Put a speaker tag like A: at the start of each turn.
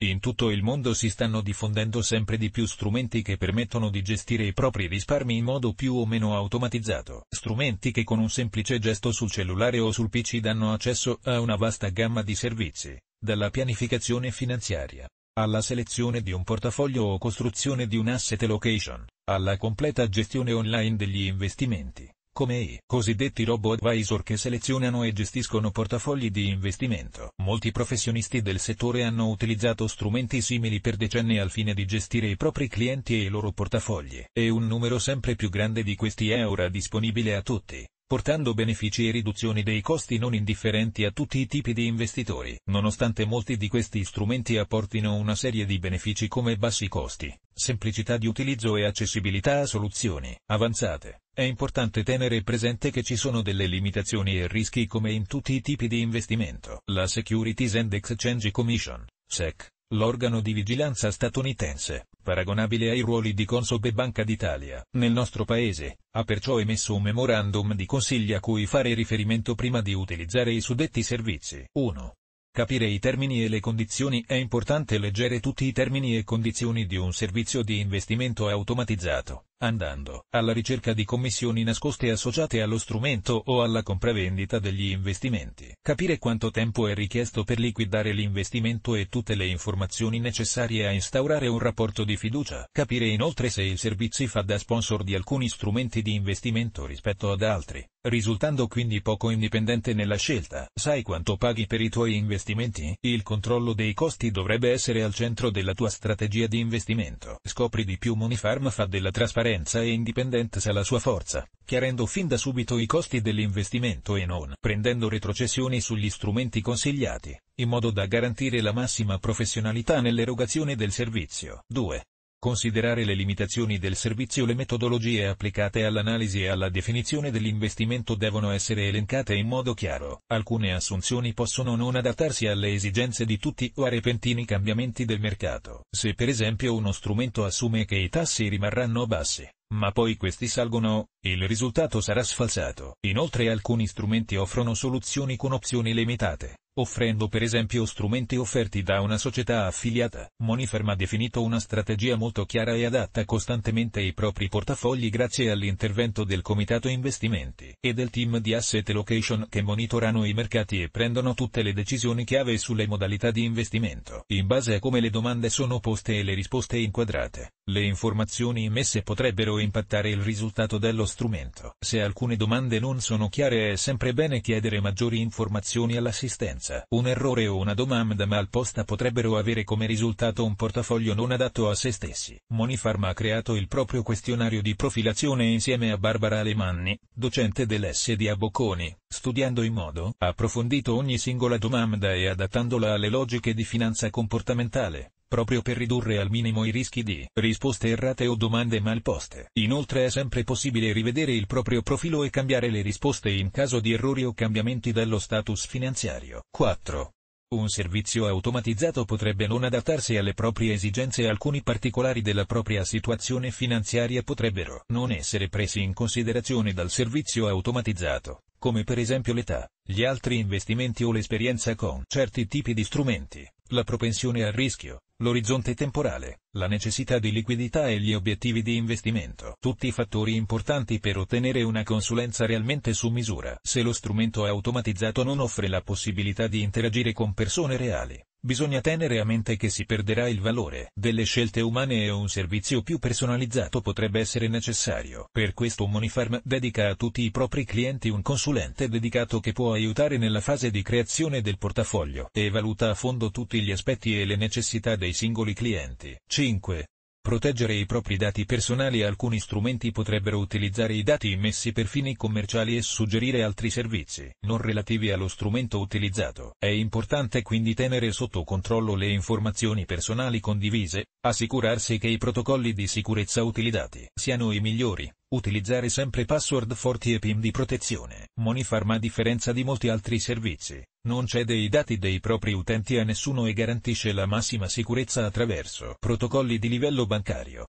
A: In tutto il mondo si stanno diffondendo sempre di più strumenti che permettono di gestire i propri risparmi in modo più o meno automatizzato, strumenti che con un semplice gesto sul cellulare o sul PC danno accesso a una vasta gamma di servizi, dalla pianificazione finanziaria, alla selezione di un portafoglio o costruzione di un asset location, alla completa gestione online degli investimenti come i cosiddetti robo-advisor che selezionano e gestiscono portafogli di investimento. Molti professionisti del settore hanno utilizzato strumenti simili per decenni al fine di gestire i propri clienti e i loro portafogli, e un numero sempre più grande di questi è ora disponibile a tutti portando benefici e riduzioni dei costi non indifferenti a tutti i tipi di investitori. Nonostante molti di questi strumenti apportino una serie di benefici come bassi costi, semplicità di utilizzo e accessibilità a soluzioni avanzate, è importante tenere presente che ci sono delle limitazioni e rischi come in tutti i tipi di investimento. La Securities and Exchange Commission, SEC, L'organo di vigilanza statunitense, paragonabile ai ruoli di Consob e Banca d'Italia, nel nostro paese, ha perciò emesso un memorandum di consigli a cui fare riferimento prima di utilizzare i suddetti servizi. 1. Capire i termini e le condizioni È importante leggere tutti i termini e condizioni di un servizio di investimento automatizzato andando alla ricerca di commissioni nascoste associate allo strumento o alla compravendita degli investimenti. Capire quanto tempo è richiesto per liquidare l'investimento e tutte le informazioni necessarie a instaurare un rapporto di fiducia. Capire inoltre se il servizio fa da sponsor di alcuni strumenti di investimento rispetto ad altri, risultando quindi poco indipendente nella scelta. Sai quanto paghi per i tuoi investimenti? Il controllo dei costi dovrebbe essere al centro della tua strategia di investimento. Scopri di più Monifarm fa della trasparenza trasparenza e indipendenza la sua forza, chiarendo fin da subito i costi dell'investimento e non prendendo retrocessioni sugli strumenti consigliati, in modo da garantire la massima professionalità nell'erogazione del servizio. 2. Considerare le limitazioni del servizio le metodologie applicate all'analisi e alla definizione dell'investimento devono essere elencate in modo chiaro. Alcune assunzioni possono non adattarsi alle esigenze di tutti o a repentini cambiamenti del mercato. Se per esempio uno strumento assume che i tassi rimarranno bassi, ma poi questi salgono, il risultato sarà sfalsato. Inoltre alcuni strumenti offrono soluzioni con opzioni limitate, offrendo per esempio strumenti offerti da una società affiliata. Moniferm ha definito una strategia molto chiara e adatta costantemente i propri portafogli grazie all'intervento del Comitato Investimenti e del team di Asset Location che monitorano i mercati e prendono tutte le decisioni chiave sulle modalità di investimento. In base a come le domande sono poste e le risposte inquadrate, le informazioni emesse potrebbero impattare il risultato dello strumento. Se alcune domande non sono chiare è sempre bene chiedere maggiori informazioni all'assistenza sicurezza. Un errore o una domanda mal posta potrebbero avere come risultato un portafoglio non adatto a se stessi. Monifarma ha creato il proprio questionario di profilazione insieme a Barbara Alemanni, docente dell'SD a Bocconi, studiando in modo approfondito ogni singola domanda e adattandola alle logiche di finanza comportamentale proprio per ridurre al minimo i rischi di risposte errate o domande mal poste. Inoltre è sempre possibile rivedere il proprio profilo e cambiare le risposte in caso di errori o cambiamenti dello status finanziario. 4. Un servizio automatizzato potrebbe non adattarsi alle proprie esigenze e alcuni particolari della propria situazione finanziaria potrebbero non essere presi in considerazione dal servizio automatizzato, come per esempio l'età, gli altri investimenti o l'esperienza con certi tipi di strumenti, la propensione al rischio, l'orizzonte temporale, la necessità di liquidità e gli obiettivi di investimento. Tutti fattori importanti per ottenere una consulenza realmente su misura. Se lo strumento è automatizzato non offre la possibilità di interagire con persone reali, Bisogna tenere a mente che si perderà il valore delle scelte umane e un servizio più personalizzato potrebbe essere necessario. Per questo Monifarm dedica a tutti i propri clienti un consulente dedicato che può aiutare nella fase di creazione del portafoglio e valuta a fondo tutti gli aspetti e le necessità dei singoli clienti. 5 proteggere i propri dati personali alcuni strumenti potrebbero utilizzare i dati immessi per fini commerciali e suggerire altri servizi non relativi allo strumento utilizzato. È importante quindi tenere sotto controllo le informazioni personali condivise, assicurarsi che i protocolli di sicurezza utilizzati siano i migliori Utilizzare sempre password forti e PIM di protezione. Monifarm a differenza di molti altri servizi, non cede i dati dei propri utenti a nessuno e garantisce la massima sicurezza attraverso protocolli di livello bancario,